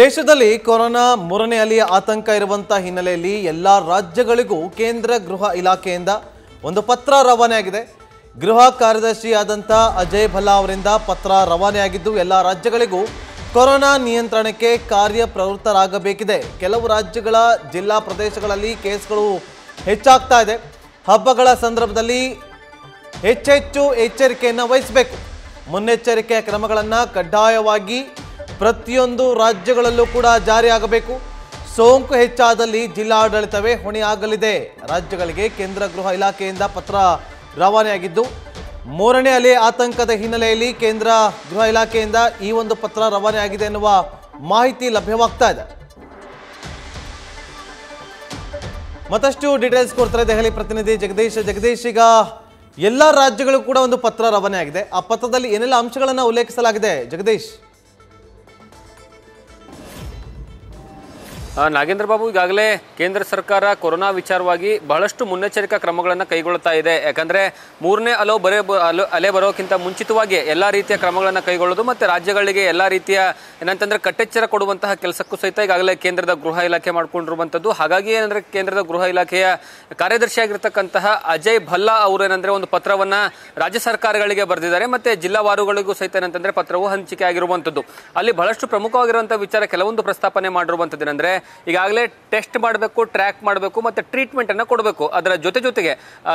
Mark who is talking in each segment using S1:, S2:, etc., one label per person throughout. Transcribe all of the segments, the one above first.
S1: ದೇಶದಲ್ಲಿ ಕೊರೋನಾ ಮೂರನೇ ಅಲೆಯ ಆತಂಕ ಇರುವಂಥ ಹಿನ್ನೆಲೆಯಲ್ಲಿ ಎಲ್ಲ ರಾಜ್ಯಗಳಿಗೂ ಕೇಂದ್ರ ಗೃಹ ಇಲಾಖೆಯಿಂದ ಒಂದು ಪತ್ರ ರವಾನೆಯಾಗಿದೆ ಗೃಹ ಕಾರ್ಯದರ್ಶಿ ಆದಂಥ ಅಜಯ್ ಭಲ್ಲಾ ಅವರಿಂದ ಪತ್ರ ರವಾನೆಯಾಗಿದ್ದು ಎಲ್ಲ ರಾಜ್ಯಗಳಿಗೂ ಕೊರೋನಾ ನಿಯಂತ್ರಣಕ್ಕೆ ಕಾರ್ಯ ಪ್ರವೃತ್ತರಾಗಬೇಕಿದೆ ಕೆಲವು ರಾಜ್ಯಗಳ ಜಿಲ್ಲಾ ಪ್ರದೇಶಗಳಲ್ಲಿ ಕೇಸ್ಗಳು ಹೆಚ್ಚಾಗ್ತಾ ಇದೆ ಹಬ್ಬಗಳ ಸಂದರ್ಭದಲ್ಲಿ ಹೆಚ್ಚೆಚ್ಚು ಎಚ್ಚರಿಕೆಯನ್ನು ವಹಿಸಬೇಕು ಮುನ್ನೆಚ್ಚರಿಕೆಯ ಕ್ರಮಗಳನ್ನು ಕಡ್ಡಾಯವಾಗಿ ಪ್ರತಿಯೊಂದು ರಾಜ್ಯಗಳಲ್ಲೂ ಕೂಡ ಜಾರಿಯಾಗಬೇಕು ಸೋಂಕು ಹೆಚ್ಚಾದಲ್ಲಿ ಜಿಲ್ಲಾಡಳಿತವೇ ಹೊಣೆಯಾಗಲಿದೆ ರಾಜ್ಯಗಳಿಗೆ ಕೇಂದ್ರ ಗೃಹ ಇಲಾಖೆಯಿಂದ ಪತ್ರ ರವಾನೆಯಾಗಿದ್ದು ಮೂರನೇ ಅಲೆ ಆತಂಕದ ಹಿನ್ನೆಲೆಯಲ್ಲಿ ಕೇಂದ್ರ ಗೃಹ ಇಲಾಖೆಯಿಂದ ಈ ಒಂದು ಪತ್ರ ರವಾನೆಯಾಗಿದೆ ಎನ್ನುವ ಮಾಹಿತಿ ಲಭ್ಯವಾಗ್ತಾ ಇದೆ ಮತ್ತಷ್ಟು ಡೀಟೇಲ್ಸ್ ಕೊಡ್ತಾರೆ ದೆಹಲಿ ಪ್ರತಿನಿಧಿ ಜಗದೀಶ್ ಜಗದೀಶ್ ಈಗ ಎಲ್ಲ ರಾಜ್ಯಗಳು ಕೂಡ ಒಂದು ಪತ್ರ ರವಾನೆಯಾಗಿದೆ ಆ ಪತ್ರದಲ್ಲಿ ಏನೆಲ್ಲ ಅಂಶಗಳನ್ನು ಉಲ್ಲೇಖಿಸಲಾಗಿದೆ ಜಗದೀಶ್
S2: ನಾಗೇಂದ್ರ ಬಾಬು ಈಗಾಗಲೇ ಕೇಂದ್ರ ಸರ್ಕಾರ ಕೊರೋನಾ ವಿಚಾರವಾಗಿ ಬಹಳಷ್ಟು ಮುನ್ನೆಚ್ಚರಿಕಾ ಕ್ರಮಗಳನ್ನು ಕೈಗೊಳ್ತಾ ಇದೆ ಯಾಕಂದರೆ ಮೂರನೇ ಅಲೋ ಬರೆ ಅಲೆ ಬರೋಕ್ಕಿಂತ ಮುಂಚಿತವಾಗಿ ಎಲ್ಲ ರೀತಿಯ ಕ್ರಮಗಳನ್ನು ಕೈಗೊಳ್ಳೋದು ಮತ್ತು ರಾಜ್ಯಗಳಿಗೆ ಎಲ್ಲ ರೀತಿಯ ಏನಂತಂದರೆ ಕಟ್ಟೆಚ್ಚರ ಕೊಡುವಂತಹ ಕೆಲಸಕ್ಕೂ ಸಹಿತ ಈಗಾಗಲೇ ಕೇಂದ್ರದ ಗೃಹ ಇಲಾಖೆ ಮಾಡಿಕೊಂಡಿರುವಂಥದ್ದು ಹಾಗಾಗಿ ಏನಂದರೆ ಕೇಂದ್ರದ ಗೃಹ ಇಲಾಖೆಯ ಕಾರ್ಯದರ್ಶಿಯಾಗಿರ್ತಕ್ಕಂತಹ ಅಜಯ್ ಭಲ್ಲಾ ಅವರು ಏನಂದರೆ ಒಂದು ಪತ್ರವನ್ನು ರಾಜ್ಯ ಸರ್ಕಾರಗಳಿಗೆ ಬರೆದಿದ್ದಾರೆ ಮತ್ತು ಜಿಲ್ಲಾವಾರುಗಳಿಗೂ ಸಹಿತ ಏನಂತಂದರೆ ಪತ್ರವು ಹಂಚಿಕೆ ಆಗಿರುವಂಥದ್ದು ಅಲ್ಲಿ ಬಹಳಷ್ಟು ಪ್ರಮುಖವಾಗಿರುವಂಥ ವಿಚಾರ ಕೆಲವೊಂದು ಪ್ರಸ್ತಾಪನೆ ಮಾಡಿರುವಂಥದ್ದು ಏನಂದರೆ ಈಗಾಗಲೇ ಟೆಸ್ಟ್ ಮಾಡಬೇಕು ಟ್ರ್ಯಾಕ್ ಮಾಡಬೇಕು ಮತ್ತು ಟ್ರೀಟ್ಮೆಂಟನ್ನು ಕೊಡಬೇಕು ಅದರ ಜೊತೆ ಜೊತೆಗೆ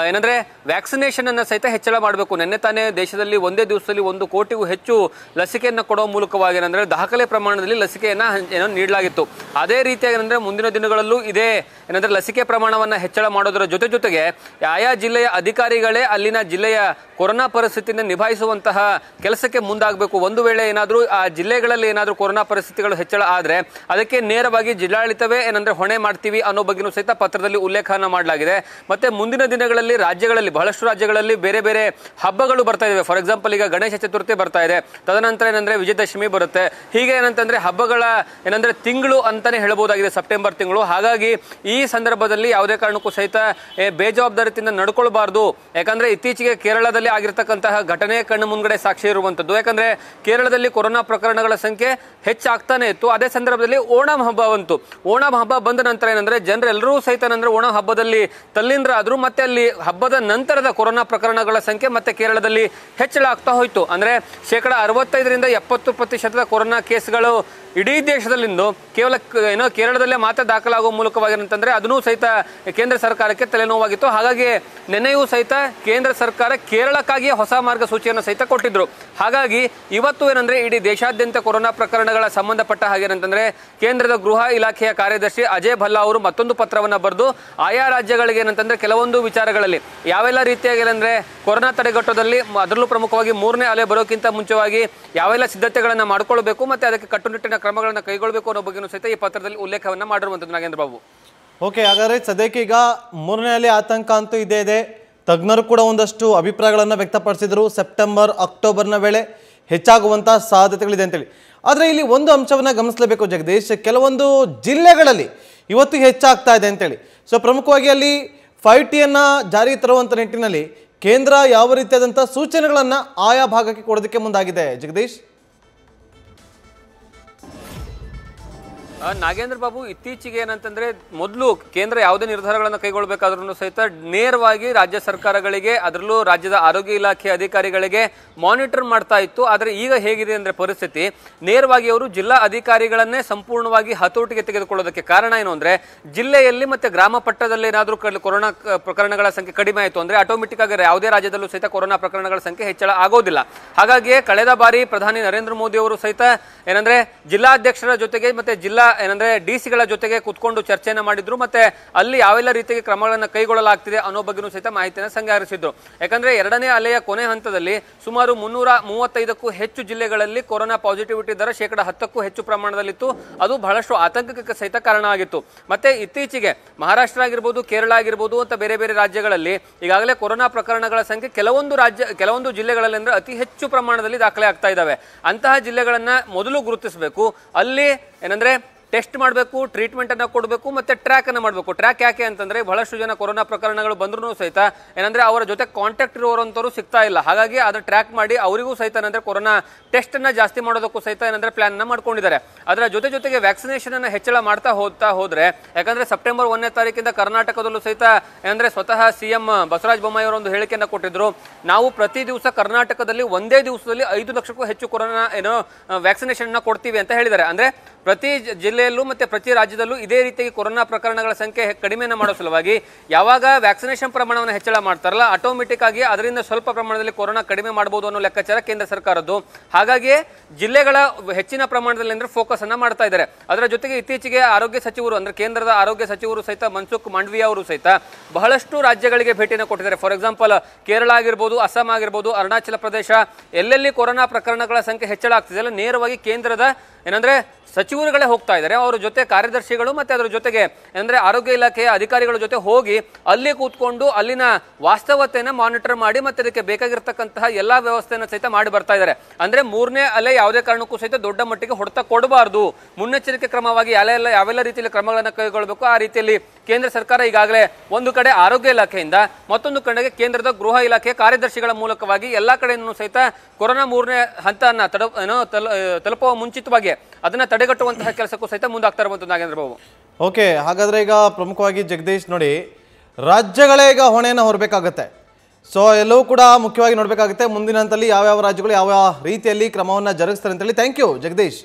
S2: ಏನಂದರೆ ವ್ಯಾಕ್ಸಿನೇಷನನ್ನು ಸಹಿತ ಹೆಚ್ಚಳ ಮಾಡಬೇಕು ನಿನ್ನೆ ತಾನೇ ದೇಶದಲ್ಲಿ ಒಂದೇ ದಿವಸದಲ್ಲಿ ಒಂದು ಕೋಟಿಗೂ ಹೆಚ್ಚು ಲಸಿಕೆಯನ್ನು ಕೊಡುವ ಮೂಲಕವಾಗಿ ಏನಂದರೆ ದಾಖಲೆ ಪ್ರಮಾಣದಲ್ಲಿ ಲಸಿಕೆಯನ್ನು ಏನೋ ನೀಡಲಾಗಿತ್ತು ಅದೇ ರೀತಿಯಾಗಿ ಏನಂದರೆ ಮುಂದಿನ ದಿನಗಳಲ್ಲೂ ಇದೇ ಏನಂದರೆ ಲಸಿಕೆ ಪ್ರಮಾಣವನ್ನು ಹೆಚ್ಚಳ ಮಾಡೋದರ ಜೊತೆ ಜೊತೆಗೆ ಆಯಾ ಜಿಲ್ಲೆಯ ಅಧಿಕಾರಿಗಳೇ ಅಲ್ಲಿನ ಜಿಲ್ಲೆಯ ಕೊರೋನಾ ಪರಿಸ್ಥಿತಿಯನ್ನು ನಿಭಾಯಿಸುವಂತಹ ಕೆಲಸಕ್ಕೆ ಮುಂದಾಗಬೇಕು ಒಂದು ವೇಳೆ ಏನಾದರೂ ಆ ಜಿಲ್ಲೆಗಳಲ್ಲಿ ಏನಾದರೂ ಕೊರೋನಾ ಪರಿಸ್ಥಿತಿಗಳು ಹೆಚ್ಚಳ ಆದರೆ ಅದಕ್ಕೆ ನೇರವಾಗಿ ಜಿಲ್ಲಾ ಆಡಳಿತವೇ ಏನಂದ್ರೆ ಹೊಣೆ ಮಾಡ್ತೀವಿ ಅನ್ನೋ ಬಗ್ಗೆನೂ ಸಹಿತ ಪತ್ರದಲ್ಲಿ ಉಲ್ಲೇಖನ ಮಾಡಲಾಗಿದೆ ಮತ್ತೆ ಮುಂದಿನ ದಿನಗಳಲ್ಲಿ ರಾಜ್ಯಗಳಲ್ಲಿ ಬಹಳಷ್ಟು ರಾಜ್ಯಗಳಲ್ಲಿ ಬೇರೆ ಬೇರೆ ಹಬ್ಬಗಳು ಬರ್ತಾ ಇದಾವೆ ಫಾರ್ ಎಕ್ಸಾಂಪಲ್ ಈಗ ಗಣೇಶ ಚತುರ್ಥಿ ಬರ್ತಾ ಇದೆ ತದನಂತರ ಏನಂದ್ರೆ ವಿಜಯದಶಮಿ ಬರುತ್ತೆ ಹೀಗೆ ಏನಂತಂದ್ರೆ ಹಬ್ಬಗಳ ಏನಂದ್ರೆ ತಿಂಗಳು ಅಂತಾನೆ ಹೇಳಬಹುದಾಗಿದೆ ಸೆಪ್ಟೆಂಬರ್ ತಿಂಗಳು ಹಾಗಾಗಿ ಈ ಸಂದರ್ಭದಲ್ಲಿ ಯಾವುದೇ ಕಾರಣಕ್ಕೂ ಸಹಿತ ಬೇಜವಾಬ್ದಾರಿತಿಂದ ನಡ್ಕೊಳ್ಬಾರ್ದು ಯಾಕಂದ್ರೆ ಇತ್ತೀಚೆಗೆ ಕೇರಳದಲ್ಲಿ ಆಗಿರ್ತಕ್ಕಂತಹ ಘಟನೆ ಕಣ್ಣು ಮುಂದೆ ಸಾಕ್ಷಿ ಇರುವಂತದ್ದು ಯಾಕಂದ್ರೆ ಕೇರಳದಲ್ಲಿ ಕೊರೋನಾ ಪ್ರಕರಣಗಳ ಸಂಖ್ಯೆ ಹೆಚ್ಚಾಗ್ತಾನೆ ಇತ್ತು ಅದೇ ಸಂದರ್ಭದಲ್ಲಿ ಓಣಂ ಹಬ್ಬ ಬಂತು ಓಣಂ ಹಬ್ಬ ಬಂದ ನಂತರ ಏನಂದ್ರೆ ಜನರೆಲ್ಲರೂ ಸಹಿತ ಏನಂದ್ರೆ ಓಣಂ ಹಬ್ಬದಲ್ಲಿ ತಲ್ಲಿಂದ್ರ ಆದ್ರು ಮತ್ತೆ ಅಲ್ಲಿ ಹಬ್ಬದ ನಂತರದ ಕೊರೋನಾ ಪ್ರಕರಣಗಳ ಸಂಖ್ಯೆ ಮತ್ತೆ ಕೇರಳದಲ್ಲಿ ಹೆಚ್ಚಳ ಆಗ್ತಾ ಹೋಯಿತು ಅಂದ್ರೆ ಶೇಕಡ ಅರವತ್ತೈದರಿಂದ ಎಪ್ಪತ್ತು ಪ್ರತಿಶತದ ಕೊರೋನಾ ಕೇಸ್ಗಳು ಇಡೀ ದೇಶದಲ್ಲಿಂದು ಕೇವಲ ಏನೋ ಕೇರಳದಲ್ಲೇ ಮಾತ್ರ ದಾಖಲಾಗುವ ಮೂಲಕವಾಗಿರಂತಂದ್ರೆ ಅದನ್ನು ಸಹಿತ ಕೇಂದ್ರ ಸರ್ಕಾರಕ್ಕೆ ತಲೆನೋವಾಗಿತ್ತು ಹಾಗಾಗಿ ನಿನ್ನೆಯೂ ಸಹಿತ ಕೇಂದ್ರ ಸರ್ಕಾರ ಕೇರಳಕ್ಕಾಗಿಯೇ ಹೊಸ ಮಾರ್ಗಸೂಚಿಯನ್ನು ಸಹಿತ ಕೊಟ್ಟಿದ್ರು ಹಾಗಾಗಿ ಇವತ್ತು ಏನಂದ್ರೆ ಇಡೀ ದೇಶಾದ್ಯಂತ ಕೊರೋನಾ ಪ್ರಕರಣಗಳ ಸಂಬಂಧಪಟ್ಟ ಹಾಗೇನಂತಂದ್ರೆ ಕೇಂದ್ರದ ಗೃಹ ಇಲಾಖೆಯ ಕಾರ್ಯದರ್ಶಿ ಅಜಯ್ ಭಲ್ಲಾ ಅವರು ಮತ್ತೊಂದು ಪತ್ರವನ್ನು ಬರೆದು ಆಯಾ ರಾಜ್ಯಗಳಿಗೆ ಏನಂತಂದ್ರೆ ಕೆಲವೊಂದು ವಿಚಾರಗಳಲ್ಲಿ ಯಾವೆಲ್ಲ ರೀತಿಯಾಗಿ ಏನಂದ್ರೆ ಕೊರೋನಾ ತಡೆಗಟ್ಟೋದಲ್ಲಿ ಅದರಲ್ಲೂ ಪ್ರಮುಖವಾಗಿ ಮೂರನೇ ಅಲೆ ಬರೋಕ್ಕಿಂತ ಮುಂಚೆವಾಗಿ ಯಾವೆಲ್ಲ ಸಿದ್ಧತೆಗಳನ್ನು ಮಾಡಿಕೊಳ್ಬೇಕು ಮತ್ತೆ ಅದಕ್ಕೆ ಕಟ್ಟುನಿಟ್ಟಿನ ಕ್ರಮಗಳನ್ನು ಕೈಗೊಳ್ಳಬೇಕು ಅನ್ನೋ ಬಗ್ಗೆಯೂ ಸಹಿತ ಈ ಪತ್ರದಲ್ಲಿ ಉಲ್ಲೇಖವನ್ನು ಮಾಡಿರುವಂಥದ್ದು ನಾಗೇಂದ್ರ ಬಾಬು
S1: ಓಕೆ ಹಾಗಾದರೆ ಸದ್ಯಕ್ಕೆ ಈಗ ಮೂರನೇ ಅಲೆ ಆತಂಕ ಅಂತೂ ಇದೇ ಇದೆ ತಜ್ಞರು ಕೂಡ ಒಂದಷ್ಟು ಅಭಿಪ್ರಾಯಗಳನ್ನು ವ್ಯಕ್ತಪಡಿಸಿದರು ಸೆಪ್ಟೆಂಬರ್ ಅಕ್ಟೋಬರ್ನ ವೇಳೆ ಹೆಚ್ಚಾಗುವಂಥ ಸಾಧ್ಯತೆಗಳಿದೆ ಅಂತೇಳಿ ಆದರೆ ಇಲ್ಲಿ ಒಂದು ಅಂಶವನ್ನು ಗಮನಿಸಲೇಬೇಕು ಜಗದೀಶ್ ಕೆಲವೊಂದು ಜಿಲ್ಲೆಗಳಲ್ಲಿ ಇವತ್ತು ಹೆಚ್ಚಾಗ್ತಾ ಇದೆ ಅಂತೇಳಿ ಸೊ ಪ್ರಮುಖವಾಗಿ ಅಲ್ಲಿ ಫೈವ್ ಟಿಯನ್ನು ಜಾರಿಗೆ ತರುವಂಥ ನಿಟ್ಟಿನಲ್ಲಿ ಕೇಂದ್ರ ಯಾವ ರೀತಿಯಾದಂಥ ಸೂಚನೆಗಳನ್ನು ಆಯಾ ಭಾಗಕ್ಕೆ ಕೊಡೋದಕ್ಕೆ ಮುಂದಾಗಿದೆ ಜಗದೀಶ್
S2: ನಾಗೇಂದ್ರ ಬಾಬು ಇತ್ತೀಚೆಗೆ ಏನಂತಂದ್ರೆ ಮೊದಲು ಕೇಂದ್ರ ಯಾವುದೇ ನಿರ್ಧಾರಗಳನ್ನು ಕೈಗೊಳ್ಳಬೇಕಾದ್ರೂ ಸಹಿತ ನೇರವಾಗಿ ರಾಜ್ಯ ಸರ್ಕಾರಗಳಿಗೆ ಅದರಲ್ಲೂ ರಾಜ್ಯದ ಆರೋಗ್ಯ ಇಲಾಖೆ ಅಧಿಕಾರಿಗಳಿಗೆ ಮಾನಿಟರ್ ಮಾಡ್ತಾ ಇತ್ತು ಆದರೆ ಈಗ ಹೇಗಿದೆ ಅಂದರೆ ಪರಿಸ್ಥಿತಿ ನೇರವಾಗಿ ಅವರು ಜಿಲ್ಲಾ ಅಧಿಕಾರಿಗಳನ್ನೇ ಸಂಪೂರ್ಣವಾಗಿ ಹತೋಟಿಗೆ ತೆಗೆದುಕೊಳ್ಳೋದಕ್ಕೆ ಕಾರಣ ಏನು ಅಂದರೆ ಜಿಲ್ಲೆಯಲ್ಲಿ ಮತ್ತೆ ಗ್ರಾಮ ಪಟ್ಟದಲ್ಲಿ ಏನಾದರೂ ಕೊರೋನಾ ಪ್ರಕರಣಗಳ ಸಂಖ್ಯೆ ಕಡಿಮೆ ಆಯಿತು ಅಂದರೆ ಆಟೋಮೆಟಿಕ್ ಆಗಿ ಯಾವುದೇ ರಾಜ್ಯದಲ್ಲೂ ಸಹಿತ ಕೊರೋನಾ ಪ್ರಕರಣಗಳ ಸಂಖ್ಯೆ ಹೆಚ್ಚಳ ಆಗೋದಿಲ್ಲ ಹಾಗಾಗಿ ಕಳೆದ ಬಾರಿ ಪ್ರಧಾನಿ ನರೇಂದ್ರ ಮೋದಿ ಅವರು ಸಹಿತ ಏನಂದ್ರೆ ಜಿಲ್ಲಾಧ್ಯಕ್ಷರ ಜೊತೆಗೆ ಮತ್ತೆ ಜಿಲ್ಲಾ ಏನಂದ್ರೆ ಡಿ ಸಿಗಳ ಜೊತೆಗೆ ಕುತ್ಕೊಂಡು ಚರ್ಚೆಯನ್ನು ಮಾಡಿದ್ರು ಮತ್ತೆ ಅಲ್ಲಿ ಯಾವೆಲ್ಲ ರೀತಿಯ ಕ್ರಮಗಳನ್ನು ಕೈಗೊಳ್ಳಲಾಗ್ತಿದೆ ಅನ್ನೋ ಬಗ್ಗೆನೂ ಸಹಿತ ಮಾಹಿತಿಯನ್ನು ಸಂಗ್ರಹಿಸಿದ್ರು ಯಾಕಂದ್ರೆ ಎರಡನೇ ಅಲೆಯ ಕೊನೆ ಹಂತದಲ್ಲಿ ಸುಮಾರು ಮುನ್ನೂರ ಮೂವತ್ತೈದಕ್ಕೂ ಹೆಚ್ಚು ಜಿಲ್ಲೆಗಳಲ್ಲಿ ಕೊರೋನಾ ಪಾಸಿಟಿವಿಟಿ ದರ ಶೇಕಡ ಹತ್ತಕ್ಕೂ ಹೆಚ್ಚು ಪ್ರಮಾಣದಲ್ಲಿತ್ತು ಅದು ಬಹಳಷ್ಟು ಆತಂಕಕ್ಕೆ ಸಹಿತ ಕಾರಣ ಆಗಿತ್ತು ಮತ್ತೆ ಇತ್ತೀಚೆಗೆ ಮಹಾರಾಷ್ಟ್ರ ಆಗಿರ್ಬೋದು ಕೇರಳ ಆಗಿರ್ಬೋದು ಅಂತ ಬೇರೆ ಬೇರೆ ರಾಜ್ಯಗಳಲ್ಲಿ ಈಗಾಗಲೇ ಕೊರೋನಾ ಪ್ರಕರಣಗಳ ಸಂಖ್ಯೆ ಕೆಲವೊಂದು ರಾಜ್ಯ ಕೆಲವೊಂದು ಜಿಲ್ಲೆಗಳಲ್ಲಿ ಅಂದ್ರೆ ಅತಿ ಹೆಚ್ಚು ಪ್ರಮಾಣದಲ್ಲಿ ದಾಖಲೆ ಆಗ್ತಾ ಇದ್ದಾವೆ ಅಂತಹ ಜಿಲ್ಲೆಗಳನ್ನು ಮೊದಲು ಗುರುತಿಸಬೇಕು ಅಲ್ಲಿ ಏನಂದ್ರೆ ಟೆಸ್ಟ್ ಮಾಡಬೇಕು ಟ್ರೀಟ್ಮೆಂಟನ್ನು ಕೊಡಬೇಕು ಮತ್ತು ಟ್ರ್ಯಾಕನ್ನು ಮಾಡಬೇಕು ಟ್ರ್ಯಾಕ್ ಯಾಕೆ ಅಂತಂದರೆ ಬಹಳಷ್ಟು ಜನ ಕೊರೋನಾ ಪ್ರಕರಣಗಳು ಬಂದ್ರೂ ಸಹಿತ ಏನಂದರೆ ಅವರ ಜೊತೆ ಕಾಂಟ್ಯಾಕ್ಟ್ ಇರುವಂಥವ್ರು ಸಿಗ್ತಾ ಇಲ್ಲ ಹಾಗಾಗಿ ಅದನ್ನು ಟ್ರ್ಯಾಕ್ ಮಾಡಿ ಅವರಿಗೂ ಸಹಿತ ಏನಂದರೆ ಕೊರೋನಾ ಟೆಸ್ಟನ್ನು ಜಾಸ್ತಿ ಮಾಡೋದಕ್ಕೂ ಸಹಿತ ಏನಂದರೆ ಪ್ಲ್ಯಾನನ್ನು ಮಾಡ್ಕೊಂಡಿದ್ದಾರೆ ಅದರ ಜೊತೆ ಜೊತೆಗೆ ವ್ಯಾಕ್ಸಿನೇಷನನ್ನು ಹೆಚ್ಚಳ ಮಾಡ್ತಾ ಹೋಗ್ತಾ ಹೋದರೆ ಯಾಕಂದರೆ ಸೆಪ್ಟೆಂಬರ್ ಒಂದನೇ ತಾರೀಕಿಂದ ಕರ್ನಾಟಕದಲ್ಲೂ ಸಹಿತ ಏನಂದರೆ ಸ್ವತಃ ಸಿ ಎಂ ಬಸವರಾಜ ಬೊಮ್ಮಾಯಿ ಒಂದು ಹೇಳಿಕೆಯನ್ನು ಕೊಟ್ಟಿದ್ರು ನಾವು ಪ್ರತಿ ದಿವಸ ಕರ್ನಾಟಕದಲ್ಲಿ ಒಂದೇ ದಿವಸದಲ್ಲಿ ಐದು ಲಕ್ಷಕ್ಕೂ ಹೆಚ್ಚು ಕೊರೋನಾ ಏನೋ ವ್ಯಾಕ್ಸಿನೇಷನ್ನ ಕೊಡ್ತೀವಿ ಅಂತ ಹೇಳಿದ್ದಾರೆ ಅಂದರೆ ಪ್ರತಿ ಜಿಲ್ಲೆಯಲ್ಲೂ ಮತ್ತು ಪ್ರತಿ ರಾಜ್ಯದಲ್ಲೂ ಇದೇ ರೀತಿಯಾಗಿ ಕೊರೋನಾ ಪ್ರಕರಣಗಳ ಸಂಖ್ಯೆ ಕಡಿಮೆಯನ್ನು ಮಾಡೋ ಸಲುವಾಗಿ ಯಾವಾಗ ವ್ಯಾಕ್ಸಿನೇಷನ್ ಪ್ರಮಾಣವನ್ನು ಹೆಚ್ಚಳ ಮಾಡ್ತಾರಲ್ಲ ಆಟೋಮೆಟಿಕ್ ಆಗಿ ಅದರಿಂದ ಸ್ವಲ್ಪ ಪ್ರಮಾಣದಲ್ಲಿ ಕೊರೋನಾ ಕಡಿಮೆ ಮಾಡಬಹುದು ಅನ್ನೋ ಲೆಕ್ಕಾಚಾರ ಕೇಂದ್ರ ಸರ್ಕಾರದ್ದು ಹಾಗಾಗಿ ಜಿಲ್ಲೆಗಳ ಹೆಚ್ಚಿನ ಪ್ರಮಾಣದಲ್ಲಿ ಅಂದರೆ ಫೋಕಸ್ ಅನ್ನ ಮಾಡ್ತಾ ಇದ್ದಾರೆ ಅದರ ಜೊತೆಗೆ ಇತ್ತೀಚೆಗೆ ಆರೋಗ್ಯ ಸಚಿವರು ಅಂದರೆ ಕೇಂದ್ರದ ಆರೋಗ್ಯ ಸಚಿವರು ಸಹಿತ ಮನ್ಸುಖ್ ಮಾಂಡ್ವಿಯ ಅವರು ಸಹಿತ ಬಹಳಷ್ಟು ರಾಜ್ಯಗಳಿಗೆ ಭೇಟಿಯನ್ನು ಕೊಟ್ಟಿದ್ದಾರೆ ಫಾರ್ ಎಕ್ಸಾಂಪಲ್ ಕೇರಳ ಆಗಿರ್ಬೋದು ಅಸ್ಸಾಂ ಆಗಿರ್ಬೋದು ಅರುಣಾಚಲ ಪ್ರದೇಶ ಎಲ್ಲೆಲ್ಲಿ ಕೊರೋನಾ ಪ್ರಕರಣಗಳ ಸಂಖ್ಯೆ ಹೆಚ್ಚಳ ಆಗ್ತಿದೆ ಅಲ್ಲ ನೇರವಾಗಿ ಕೇಂದ್ರದ ಏನಂದರೆ ಸಚಿವರುಗಳೇ ಹೋಗ್ತಾ ಇದ್ದಾರೆ ಅವರ ಜೊತೆ ಕಾರ್ಯದರ್ಶಿಗಳು ಮತ್ತು ಅದರ ಜೊತೆಗೆ ಏನಂದ್ರೆ ಆರೋಗ್ಯ ಇಲಾಖೆಯ ಅಧಿಕಾರಿಗಳ ಜೊತೆ ಹೋಗಿ ಅಲ್ಲಿ ಕೂತ್ಕೊಂಡು ಅಲ್ಲಿನ ವಾಸ್ತವತೆಯನ್ನು ಮಾನಿಟರ್ ಮಾಡಿ ಮತ್ತೆ ಅದಕ್ಕೆ ಬೇಕಾಗಿರ್ತಕ್ಕಂತಹ ಎಲ್ಲ ವ್ಯವಸ್ಥೆಯನ್ನು ಸಹಿತ ಮಾಡಿ ಬರ್ತಾ ಇದ್ದಾರೆ ಅಂದರೆ ಮೂರನೇ ಅಲೆ ಯಾವುದೇ ಕಾರಣಕ್ಕೂ ಸಹಿತ ದೊಡ್ಡ ಮಟ್ಟಿಗೆ ಹೊಡೆತ ಕೊಡಬಾರ್ದು ಮುನ್ನೆಚ್ಚರಿಕೆ ಕ್ರಮವಾಗಿ ಎಲ್ಲ ಯಾವೆಲ್ಲ ರೀತಿಯಲ್ಲಿ ಕ್ರಮಗಳನ್ನು ಕೈಗೊಳ್ಳಬೇಕು ಆ ರೀತಿಯಲ್ಲಿ ಕೇಂದ್ರ ಸರ್ಕಾರ ಈಗಾಗಲೇ ಒಂದು ಕಡೆ ಆರೋಗ್ಯ ಇಲಾಖೆಯಿಂದ ಮತ್ತೊಂದು ಕಡೆಗೆ ಕೇಂದ್ರದ ಗೃಹ ಇಲಾಖೆ ಕಾರ್ಯದರ್ಶಿಗಳ ಮೂಲಕವಾಗಿ ಎಲ್ಲ ಕಡೆಯನ್ನು ಸಹಿತ ಕೊರೋನಾ ಮೂರನೇ ಹಂತನ ತಡ ತಲುಪುವ ಮುಂಚಿತವಾಗಿ ಅದನ್ನು ತಡೆಗಟ್ಟುವಂತಹ ಕೆಲಸಕ್ಕೂ ಸಹಿತ ಮುಂದಾಗ್ತಾ ಇರುವಂತ ನಾಗೇಂದ್ರ ಬಾಬು
S1: ಓಕೆ ಹಾಗಾದರೆ ಈಗ ಪ್ರಮುಖವಾಗಿ ಜಗದೀಶ್ ನೋಡಿ ರಾಜ್ಯಗಳೇ ಈಗ ಹೊಣೆಯನ್ನು ಹೊರಬೇಕಾಗತ್ತೆ ಸೊ ಎಲ್ಲವೂ ಕೂಡ ಮುಖ್ಯವಾಗಿ ನೋಡಬೇಕಾಗುತ್ತೆ ಮುಂದಿನ ಹಂತದಲ್ಲಿ ಯಾವ್ಯಾವ ರಾಜ್ಯಗಳು ಯಾವ ರೀತಿಯಲ್ಲಿ ಕ್ರಮವನ್ನು ಜರುಗಿಸ್ತಾರೆ ಅಂತೇಳಿ ಥ್ಯಾಂಕ್ ಯು ಜಗದೀಶ್